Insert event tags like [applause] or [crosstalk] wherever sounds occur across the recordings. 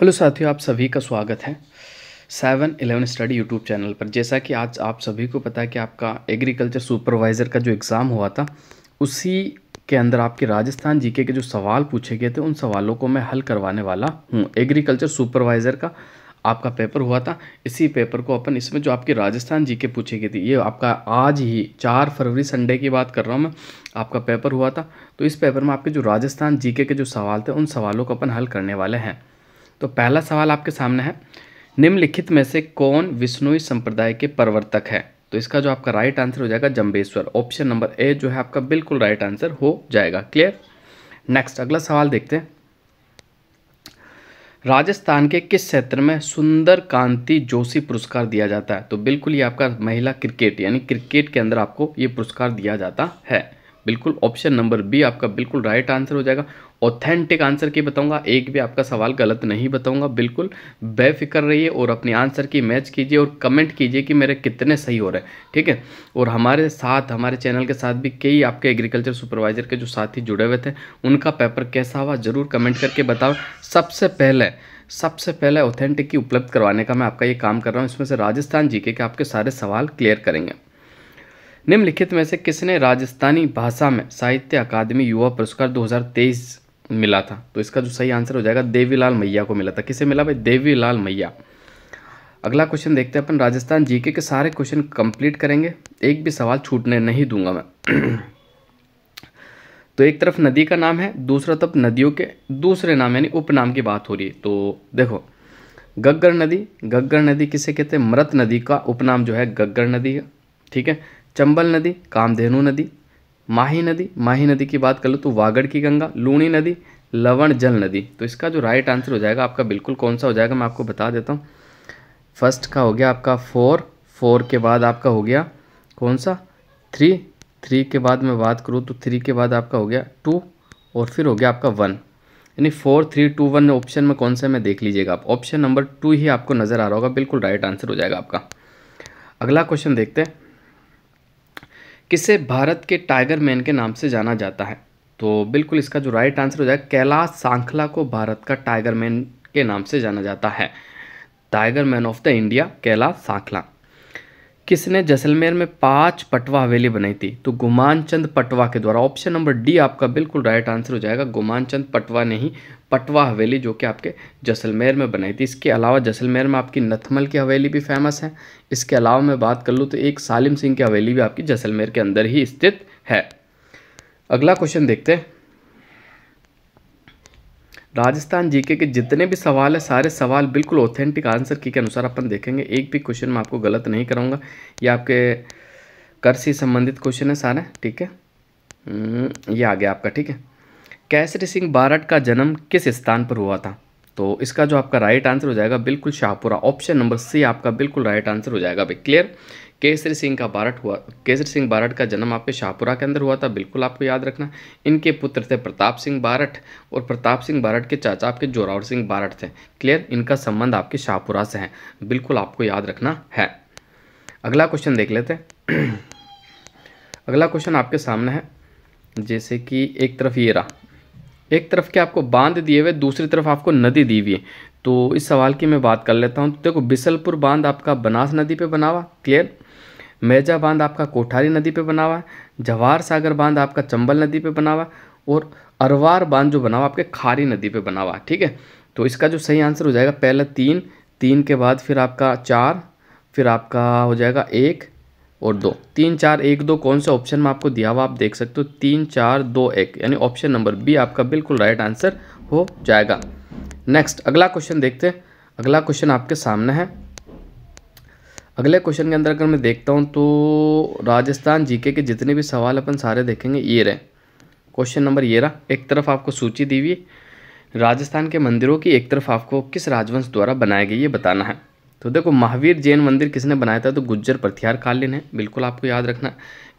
hello साथियों आप सभी का स्वागत है seven eleven study YouTube channel पर जैसा कि आज आप सभी को पता है कि आपका एग्रीकल्चर सुपरवाइज़र का जो एग्ज़ाम हुआ था उसी के अंदर आपके राजस्थान जीके के जो सवाल पूछे गए थे उन सवालों को मैं हल करवाने वाला हूँ एग्रीकल्चर सुपरवाइज़र का आपका पेपर हुआ था इसी पेपर को अपन इसमें जो आपके राजस्थान जी के पूछे गए थे ये आपका आज ही चार फरवरी संडे की बात कर रहा हूँ मैं आपका पेपर हुआ था तो इस पेपर में आपके जो राजस्थान जीके के जो सवाल थे उन सवालों को अपन हल करने वाले हैं तो पहला सवाल आपके सामने है निम्नलिखित में से कौन विष्णुई संप्रदाय के प्रवर्तक है तो इसका जो आपका राइट आंसर हो जाएगा जम्बेश्वर ऑप्शन नंबर ए जो है आपका बिल्कुल राइट आंसर हो जाएगा क्लियर नेक्स्ट अगला सवाल देखते हैं राजस्थान के किस क्षेत्र में सुंदर कांति जोशी पुरस्कार दिया जाता है तो बिल्कुल ये आपका महिला क्रिकेट यानी क्रिकेट के अंदर आपको ये पुरस्कार दिया जाता है बिल्कुल ऑप्शन नंबर बी आपका बिल्कुल राइट आंसर हो जाएगा ऑथेंटिक आंसर की बताऊंगा एक भी आपका सवाल गलत नहीं बताऊंगा बिल्कुल बेफिक्र रहिए और अपने आंसर की मैच कीजिए और कमेंट कीजिए कि मेरे कितने सही हो रहे हैं ठीक है और हमारे साथ हमारे चैनल के साथ भी कई आपके एग्रीकल्चर सुपरवाइजर के जो साथी जुड़े हुए थे उनका पेपर कैसा हुआ ज़रूर कमेंट करके बताओ सबसे पहले सबसे पहले ऑथेंटिक की उपलब्ध करवाने का मैं आपका ये काम कर रहा हूँ इसमें से राजस्थान जी के आपके सारे सवाल क्लियर करेंगे निम्नलिखित में से किसने राजस्थानी भाषा में साहित्य अकादमी युवा पुरस्कार 2023 मिला था तो इसका जो सही आंसर हो जाएगा देवीलाल मैया को मिला था किसे मिला भाई देवीलाल मैया अगला क्वेश्चन देखते हैं अपन राजस्थान जीके के सारे क्वेश्चन कंप्लीट करेंगे एक भी सवाल छूटने नहीं दूंगा मैं [clears throat] तो एक तरफ नदी का नाम है दूसरा तरफ नदियों के दूसरे नाम यानी उपनाम की बात हो रही है तो देखो गग्गर नदी गग्गर नदी किसे कहते हैं मृत नदी का उपनाम जो है गग्गर नदी है ठीक है चंबल नदी कामधेनु नदी माही नदी माही नदी की बात कर लो तो वागड़ की गंगा लूणी नदी लवण जल नदी तो इसका जो राइट आंसर हो जाएगा आपका बिल्कुल कौन सा हो जाएगा मैं आपको बता देता हूँ फर्स्ट का हो गया आपका फोर फोर के बाद आपका हो गया कौन सा थ्री थ्री के बाद मैं बात करूँ तो थ्री के बाद आपका हो गया टू और फिर हो गया आपका वन यानी four three two one option में कौन सा मैं देख लीजिएगा आप ऑप्शन नंबर टू ही आपको नज़र आ रहा होगा बिल्कुल राइट आंसर हो जाएगा आपका अगला क्वेश्चन देखते हैं किसे भारत के टाइगर मैन के नाम से जाना जाता है तो बिल्कुल इसका जो राइट आंसर हो जाएगा कैलाश सांखला को भारत का टाइगर मैन के नाम से जाना जाता है tiger man of the India Kailash Sankhla किसने जैसलमेर में पांच पटवा हवेली बनाई थी तो गुमान चंद पटवा के द्वारा ऑप्शन नंबर डी आपका बिल्कुल राइट आंसर हो जाएगा गुमान चंद पटवा ने ही पटवा हवेली जो कि आपके जैसलमेर में बनाई थी इसके अलावा जैसलमेर में आपकी नथमल की हवेली भी फेमस है इसके अलावा मैं बात कर लूँ तो एक सालिम सिंह की हवेली भी आपकी जैसलमेर के अंदर ही स्थित है अगला क्वेश्चन देखते हैं राजस्थान जीके के जितने भी सवाल है सारे सवाल बिल्कुल ऑथेंटिक आंसर की के अनुसार अपन देखेंगे एक भी क्वेश्चन मैं आपको गलत नहीं कराऊंगा ये आपके कर से संबंधित क्वेश्चन है सारे ठीक है हम्म, ये आ गया आपका ठीक है कैसर सिंह बारट का जन्म किस स्थान पर हुआ था तो इसका जो आपका राइट आंसर हो जाएगा बिल्कुल शाहपुरा ऑप्शन नंबर सी आपका बिल्कुल राइट आंसर हो जाएगा भाई क्लियर केसरी सिंह का बारट हुआ केसरी सिंह बारट का जन्म आपके शाहपुरा के अंदर हुआ था बिल्कुल आपको याद रखना इनके पुत्र थे प्रताप सिंह बारट और प्रताप सिंह बारट के चाचा आपके जोरावर सिंह बारट थे क्लियर इनका संबंध आपके शाहपुरा से है बिल्कुल आपको याद रखना है अगला क्वेश्चन देख लेते हैं [clears throat] अगला क्वेश्चन आपके सामने है जैसे कि एक तरफ ये रहा एक तरफ के आपको बांध दिए हुए दूसरी तरफ आपको नदी दी हुई है तो इस सवाल की मैं बात कर लेता हूँ तो देखो बिसलपुर बांध आपका बनास नदी पे बना हुआ क्लियर मेजा बांध आपका कोठारी नदी पे बना हुआ जवाहर सागर बांध आपका चंबल नदी पे बना हुआ और अरवार बांध जो बना हुआ आपके खारी नदी पे बना हुआ ठीक है तो इसका जो सही आंसर हो जाएगा पहला तीन तीन के बाद फिर आपका चार फिर आपका हो जाएगा एक और दो तीन चार एक दो कौन से ऑप्शन में आपको दिया हुआ आप देख सकते हो तीन चार दो एक यानी ऑप्शन नंबर बी आपका बिल्कुल राइट आंसर हो जाएगा नेक्स्ट अगला क्वेश्चन देखते हैं अगला क्वेश्चन आपके सामने है अगले क्वेश्चन के अंदर अगर मैं देखता हूँ तो राजस्थान जीके के जितने भी सवाल अपन सारे देखेंगे ये रहे क्वेश्चन नंबर ये रहा एक तरफ आपको सूची दी हुई राजस्थान के मंदिरों की एक तरफ आपको किस राजवंश द्वारा बनाई गई ये बताना है तो देखो महावीर जैन मंदिर किसने बनाया था तो गुज्जर प्रथियार कालीन है बिल्कुल आपको याद रखना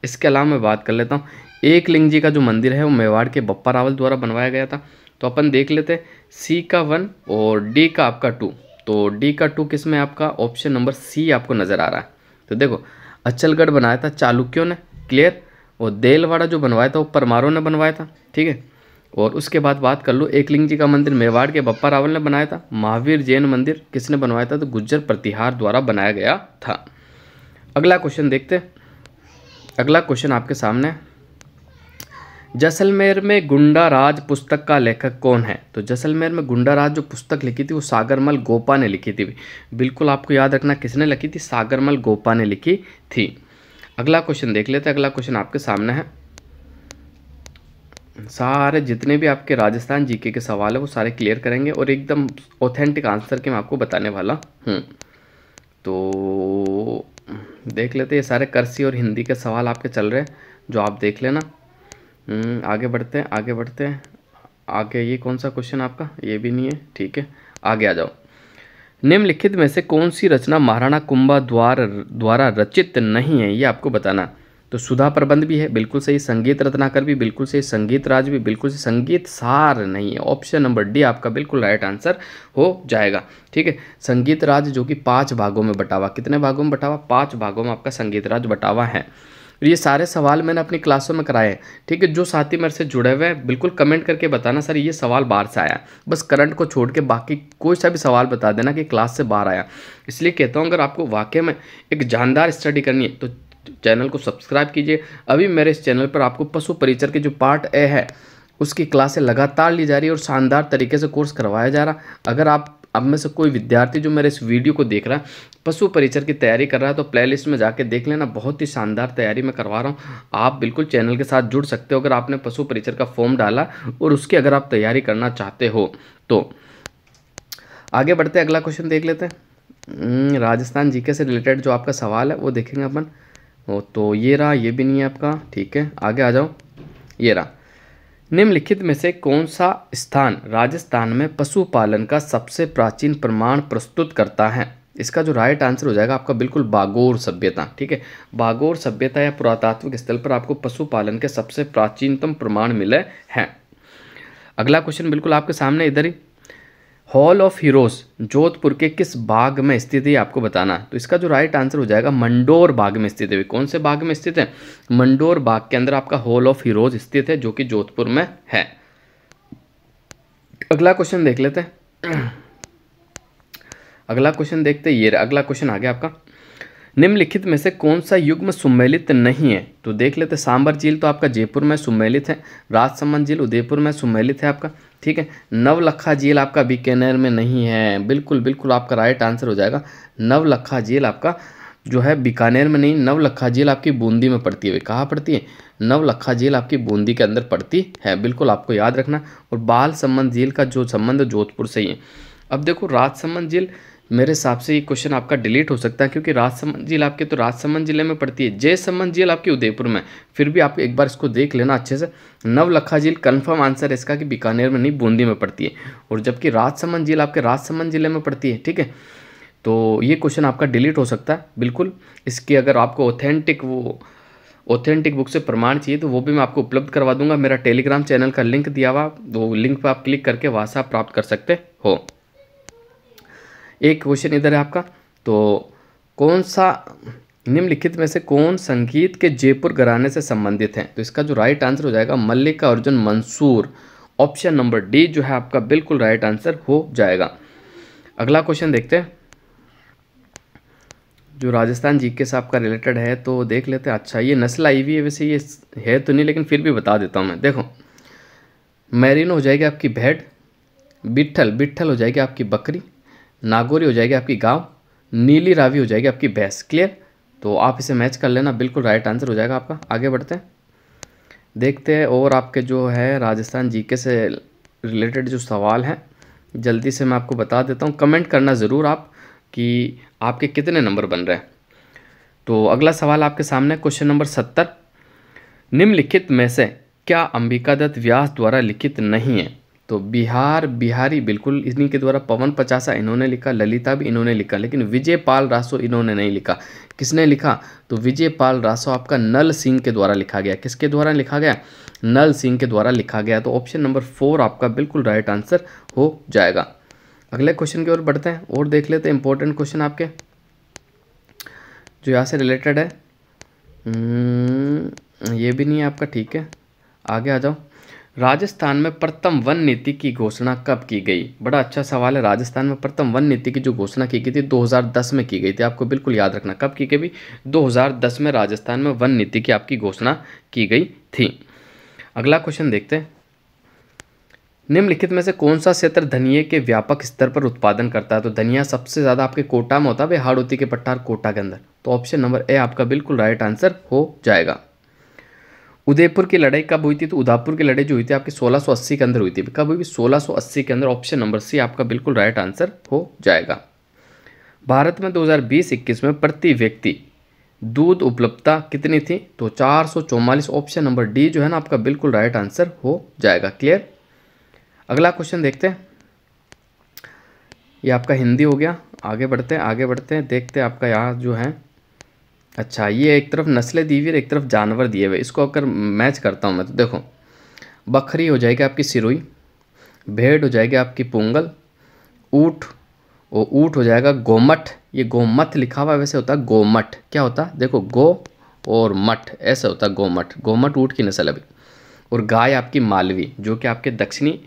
इसके अलावा मैं बात कर लेता हूँ एक लिंग जी का जो मंदिर है वो मेवाड़ के बप्पा रावल द्वारा बनवाया गया था तो अपन देख लेते हैं सी का वन और डी का आपका टू तो डी का टू किस में आपका ऑप्शन नंबर सी आपको नज़र आ रहा है तो देखो अचलगढ़ बनाया था चालुक्यों ने क्लियर और देलवाड़ा जो बनवाया था वो परमारों ने बनवाया था ठीक है और उसके बाद बात कर लो एकलिंग जी का मंदिर मेवाड़ के बप्पा रावल ने बनाया था महावीर जैन मंदिर किसने बनवाया था तो गुज्जर प्रतिहार द्वारा बनाया गया था अगला क्वेश्चन देखते अगला क्वेश्चन आपके सामने जैसलमेर में गुंडा राज पुस्तक का लेखक कौन है तो जैसलमेर में गुंडा राज जो पुस्तक लिखी थी वो सागरमल गोपा ने लिखी थी बिल्कुल आपको याद रखना किसने लिखी थी सागरमल गोपा ने लिखी थी अगला क्वेश्चन देख लेते हैं अगला क्वेश्चन आपके सामने है सारे जितने भी आपके राजस्थान जीके के सवाल है वो सारे क्लियर करेंगे और एकदम ऑथेंटिक आंसर के मैं आपको बताने वाला हूँ तो देख लेते ये सारे करसी और हिंदी के सवाल आपके चल रहे हैं जो आप देख लेना हम्म, आगे बढ़ते हैं आगे बढ़ते हैं आगे ये कौन सा क्वेश्चन आपका ये भी नहीं है ठीक है आगे आ जाओ निम्नलिखित में से कौन सी रचना महाराणा कुंभा द्वार द्वारा रचित नहीं है ये आपको बताना तो सुधा प्रबंध भी है बिल्कुल सही संगीत रत्नाकर भी बिल्कुल सही संगीत राज भी बिल्कुल सही संगीत सार नहीं है ऑप्शन नंबर डी आपका बिल्कुल राइट आंसर हो जाएगा ठीक है संगीत राज जो कि पाँच भागों में बटा हुआ कितने भागों में बटा हुआ पाँच भागों में आपका संगीत राज बटा हुआ है ये सारे सवाल मैंने अपनी क्लासों में कराए हैं ठीक है जो साथी मेरे से जुड़े हुए हैं बिल्कुल कमेंट करके बताना सर ये सवाल बाहर से आया बस करंट को छोड़ के बाकी कोई सा भी सवाल बता देना कि क्लास से बाहर आया इसलिए कहता हूँ अगर आपको वाकई में एक जानदार स्टडी करनी है तो चैनल को सब्सक्राइब कीजिए अभी मेरे इस चैनल पर आपको पशु परिचर के जो पार्ट ए है उसकी क्लासें लगातार ली जा रही है और शानदार तरीके से कोर्स करवाया जा रहा अगर आप अब में से कोई विद्यार्थी जो मेरे इस वीडियो को देख रहा है पशु परिचर की तैयारी कर रहा है तो प्लेलिस्ट में जाके देख लेना बहुत ही शानदार तैयारी मैं करवा रहा हूँ आप बिल्कुल चैनल के साथ जुड़ सकते हो अगर आपने पशु परिचर का फॉर्म डाला और उसकी अगर आप तैयारी करना चाहते हो तो आगे बढ़ते अगला क्वेश्चन देख लेते हैं राजस्थान जीके से रिलेटेड जो आपका सवाल है वो देखेंगे अपन ओ तो ये रहा ये भी नहीं है आपका ठीक है आगे आ जाओ ये रहा निम्नलिखित में से कौन सा स्थान राजस्थान में पशुपालन का सबसे प्राचीन प्रमाण प्रस्तुत करता है इसका जो राइट आंसर हो जाएगा आपका बिल्कुल बागोर सभ्यता ठीक है बागोर सभ्यता या पुरातात्विक स्थल पर आपको पशुपालन के सबसे प्राचीनतम प्रमाण मिले हैं अगला क्वेश्चन बिल्कुल आपके सामने इधर ही हॉल ऑफ हीरोज जोधपुर के किस बाग में स्थित है आपको बताना तो इसका जो राइट आंसर हो जाएगा मंडोर बाग में स्थित है कौन से बाग में स्थित है मंडोर बाग के अंदर आपका हॉल ऑफ हीरोज स्थित है जो कि जोधपुर में है अगला क्वेश्चन देख लेते हैं अगला क्वेश्चन देखते ये अगला क्वेश्चन आ गया आपका निम्नलिखित में से कौन सा युग्म सुमेलित नहीं है तो देख लेते सांबर झील तो आपका जयपुर में सुमेलित है राजसमंद झील उदयपुर में सुमेलित है आपका ठीक है नवलखा झील आपका बीकानेर में नहीं है बिल्कुल बिल्कुल आपका राइट आंसर हो जाएगा नवलखा झील आपका जो है बीकानेर में नहीं नवलखा झील आपकी बूंदी में पड़ती है कहाँ पड़ती है नवलखा झील आपकी बूंदी के अंदर पड़ती है बिल्कुल आपको याद रखना और बाल संबंध झील का जो संबंध जोधपुर से ही है अब देखो राजसमंद झील मेरे हिसाब से ये क्वेश्चन आपका डिलीट हो सकता है क्योंकि राजसमंद झील आपके तो राजसमंद जिले में पड़ती है जयसमंद झील आपकी उदयपुर में फिर भी आप एक बार इसको देख लेना अच्छे से नवलखा झील कन्फर्म आंसर इसका कि बीकानेर में नहीं बूंदी में पड़ती है और जबकि राजसमंद झील आपके राजसमंद जिले में पड़ती है ठीक है तो ये क्वेश्चन आपका डिलीट हो सकता है बिल्कुल इसकी अगर आपको ऑथेंटिक वो ऑथेंटिक बुक से प्रमाण चाहिए तो वो भी मैं आपको उपलब्ध करवा दूंगा मेरा टेलीग्राम चैनल का लिंक दिया हुआ वो लिंक पर आप क्लिक करके वहाँ से प्राप्त कर सकते हो एक क्वेश्चन इधर है आपका तो कौन सा निम्नलिखित में से कौन संगीत के जयपुर घराने से संबंधित हैं तो इसका जो राइट आंसर हो जाएगा Mallikarjun Mansur option number D जो है आपका बिल्कुल राइट आंसर हो जाएगा अगला क्वेश्चन देखते हैं जो राजस्थान जी के साहब आपका रिलेटेड है तो देख लेते हैं अच्छा ये नस्ल आई हुई है वैसे ये है तो नहीं लेकिन फिर भी बता देता हूँ मैं देखो मैरिनो हो जाएगी आपकी भेड़ बिट्ठल बिट्ठल हो जाएगी आपकी बकरी नागोरी हो जाएगी आपकी गाँव नीली रावी हो जाएगी आपकी भैंस क्लियर तो आप इसे मैच कर लेना बिल्कुल राइट आंसर हो जाएगा आपका आगे बढ़ते हैं देखते हैं और आपके जो है राजस्थान जीके से रिलेटेड जो सवाल हैं जल्दी से मैं आपको बता देता हूँ कमेंट करना ज़रूर आप कि आपके कितने नंबर बन रहे हैं तो अगला सवाल आपके सामने क्वेश्चन नंबर सत्तर निम्नलिखित में से क्या अंबिका दत्त व्यास द्वारा लिखित नहीं है तो बिहार बिहारी बिल्कुल इन्हीं के द्वारा पवन पचासा इन्होंने लिखा ललिता भी इन्होंने लिखा लेकिन विजय पाल रासो इन्होंने नहीं लिखा किसने लिखा तो विजय पाल रासो आपका नल सिंह के द्वारा लिखा गया किसके द्वारा लिखा गया नल सिंह के द्वारा लिखा गया तो ऑप्शन नंबर फोर आपका बिल्कुल राइट आंसर हो जाएगा अगले क्वेश्चन की ओर बढ़ते हैं और देख लेते हैं इंपॉर्टेंट क्वेश्चन आपके जो यहाँ से रिलेटेड है हम्म, ये भी नहीं है आपका ठीक है आगे आ जाओ राजस्थान में प्रथम वन नीति की घोषणा कब की गई बड़ा अच्छा सवाल है राजस्थान में प्रथम वन नीति की जो घोषणा की गई थी 2010 में की गई थी आपको बिल्कुल याद रखना कब की गई भी 2010 में राजस्थान में वन नीति की आपकी घोषणा की गई थी अगला क्वेश्चन देखते हैं निम्नलिखित में से कौन सा क्षेत्र धनिया के व्यापक स्तर पर उत्पादन करता है तो धनिया सबसे ज़्यादा आपके कोटा में होता है हाड़ोती के पट्टार कोटा के अंदर तो ऑप्शन नंबर ए आपका बिल्कुल राइट आंसर हो जाएगा उदयपुर की लड़ाई कब हुई थी तो उदयपुर की लड़ाई जो हुई थी आपकी 1680 के अंदर हुई थी कब हुई थी 1680 के अंदर ऑप्शन नंबर सी आपका बिल्कुल राइट आंसर हो जाएगा भारत में 2020-21 में प्रति व्यक्ति दूध उपलब्धता कितनी थी तो चार ऑप्शन नंबर डी जो है ना आपका बिल्कुल राइट आंसर हो जाएगा क्लियर अगला क्वेश्चन देखते हैं ये आपका हिंदी हो गया आगे बढ़ते हैं आगे बढ़ते हैं देखते हैं आपका यहाँ जो है अच्छा ये एक तरफ नस्लें दी हुई और एक तरफ जानवर दिए हुए इसको अगर मैच करता हूँ मैं तो देखो बकरी हो जाएगी आपकी सिरोई भेड़ हो जाएगी आपकी पोंगल ऊँट और ऊँट हो जाएगा गोमठ ये गोमठ लिखा हुआ वैसे होता है गोमठ क्या होता है देखो गो और मठ ऐसा होता है गोमठ गोमठ ऊँट की नस्ल अभी और गाय आपकी मालवी जो कि आपके दक्षिणी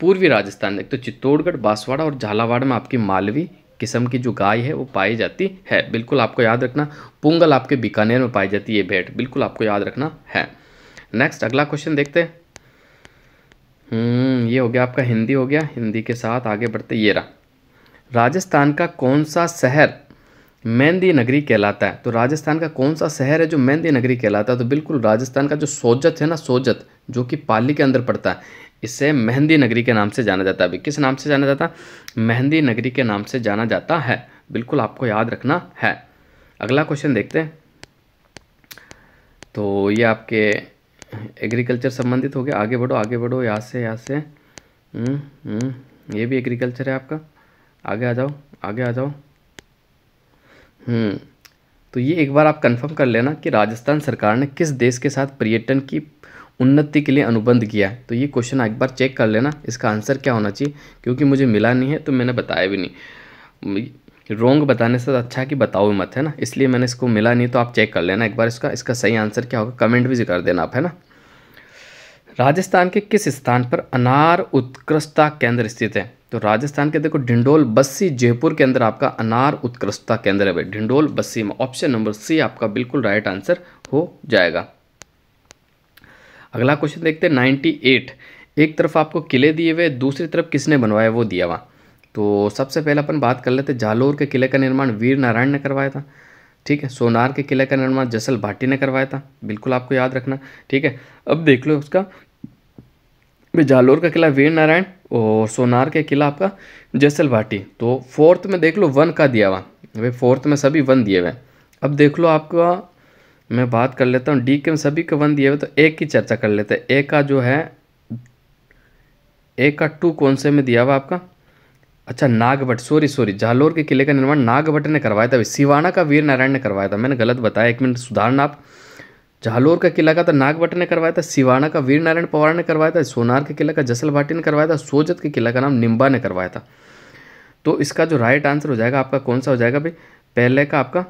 पूर्वी राजस्थान देखते तो चित्तौड़गढ़ बांसवाड़ा और झालावाड़ में आपकी मालवी किस्म की जो गाय है वो पाई जाती है बिल्कुल आपको याद रखना पुंगल आपके बीकानेर में पाई जाती है भेंट बिल्कुल आपको याद रखना है नेक्स्ट अगला क्वेश्चन देखते हैं हम्म, ये हो गया आपका हिंदी हो गया हिंदी के साथ आगे बढ़ते ये रहा राजस्थान का कौन सा शहर मेहंदी नगरी कहलाता है तो राजस्थान का कौन सा शहर है जो मेहंदी नगरी कहलाता है तो बिल्कुल राजस्थान का जो सोजत है ना सोजत जो कि पाली के अंदर पड़ता है इसे मेहंदी नगरी के नाम से जाना जाता है किस नाम से जाना जाता मेहंदी नगरी के नाम से जाना जाता है बिल्कुल आपको याद रखना है अगला क्वेश्चन देखते हैं तो ये आपके एग्रीकल्चर संबंधित हो गया आगे बढ़ो आगे बढ़ो यहाँ से यहाँ से हम्म, हम्म, ये भी एग्रीकल्चर है आपका आगे आ जाओ आगे आ जाओ हम्म, तो ये एक बार आप कंफर्म कर लेना कि राजस्थान सरकार ने किस देश के साथ पर्यटन की उन्नति के लिए अनुबंध किया तो ये क्वेश्चन एक बार चेक कर लेना इसका आंसर क्या होना चाहिए क्योंकि मुझे मिला नहीं है तो मैंने बताया भी नहीं रोंग बताने से अच्छा कि बताओ मत है ना इसलिए मैंने इसको मिला नहीं तो आप चेक कर लेना एक बार इसका इसका सही आंसर क्या होगा कमेंट भी कर देना आप है ना राजस्थान के किस स्थान पर अनार उत्कृष्टता केंद्र स्थित है तो राजस्थान के देखो ढिंडोल बस्सी जयपुर के अंदर आपका अनार उत्कृष्टता केंद्र है भाई ढिंडोल बस्सी में ऑप्शन नंबर सी आपका बिल्कुल राइट आंसर हो जाएगा अगला क्वेश्चन देखते हैं नाइन्टी एट एक तरफ आपको किले दिए हुए दूसरी तरफ किसने बनवाया वो दिया हुआ तो सबसे पहले अपन बात कर लेते जालोर के किले का निर्माण वीर नारायण ने करवाया था ठीक है सोनार के किले का निर्माण जसल भाटी ने करवाया था बिल्कुल आपको याद रखना ठीक है अब देख लो उसका जालोर का किला वीर नारायण और सोनार के किला आपका जसल भाटी तो फोर्थ में देख लो वन का दिया हुआ भाई फोर्थ में सभी वन दिए हुए अब देख लो आपका मैं बात कर लेता हूँ डी के में सभी के वन दिए हुए तो एक की चर्चा कर लेते हैं ए का जो है ए का टू कौन से में दिया हुआ आपका अच्छा नागभट सॉरी सॉरी जालोर के किले का निर्माण नागभट ने करवाया था सिवाना का वीर नारायण ने करवाया था मैंने गलत बताया एक मिनट सुधारना आप जालोर का किला का तो नागभट ने करवाया था सिवाना का वीर नारायण पवार ने करवाया था सोनार के किला का जसल भाटी ने करवाया था सोजत के किला का नाम निम्बा ने करवाया था तो इसका जो राइट आंसर हो जाएगा आपका कौन सा हो जाएगा भाई पहले का आपका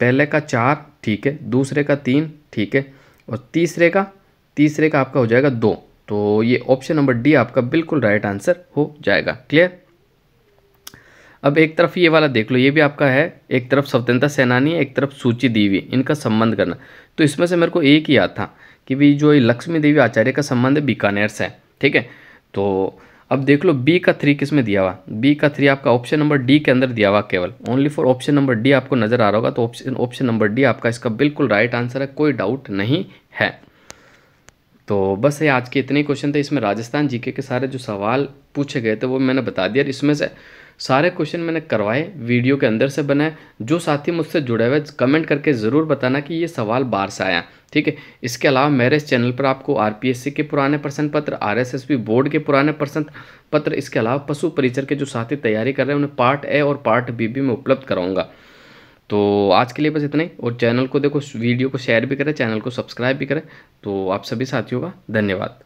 पहले का चार ठीक है दूसरे का तीन ठीक है और तीसरे का तीसरे का आपका हो जाएगा दो तो ये ऑप्शन नंबर डी आपका बिल्कुल राइट आंसर हो जाएगा क्लियर अब एक तरफ ये वाला देख लो ये भी आपका है एक तरफ स्वतंत्रता सेनानी एक तरफ सूची देवी इनका संबंध करना तो इसमें से मेरे को एक ही याद था कि भाई जो लक्ष्मी देवी आचार्य का संबंध है बीकानेर से है ठीक है तो अब देख लो बी का थ्री किस में दिया हुआ बी का थ्री आपका ऑप्शन नंबर डी के अंदर दिया हुआ केवल only for option number D आपको नजर आ रहा होगा तो ऑप्शन ऑप्शन नंबर डी आपका इसका बिल्कुल राइट आंसर है कोई डाउट नहीं है तो बस ये आज के इतने क्वेश्चन थे इसमें राजस्थान जीके के सारे जो सवाल पूछे गए थे वो मैंने बता दिया इसमें से सारे क्वेश्चन मैंने करवाए वीडियो के अंदर से बनाए जो साथी मुझसे जुड़े हुए कमेंट करके ज़रूर बताना कि ये सवाल बाहर से आया ठीक है इसके अलावा मेरे इस चैनल पर आपको आरपीएससी के पुराने प्रश्न पत्र आरएसएसपी बोर्ड के पुराने प्रश्न पत्र इसके अलावा पशु परिचर के जो साथी तैयारी कर रहे हैं उन्हें पार्ट ए और पार्ट बी भी मैं उपलब्ध कराऊंगा तो आज के लिए बस इतना ही और चैनल को देखो वीडियो को शेयर भी करें चैनल को सब्सक्राइब भी करें तो आप सभी साथियों का धन्यवाद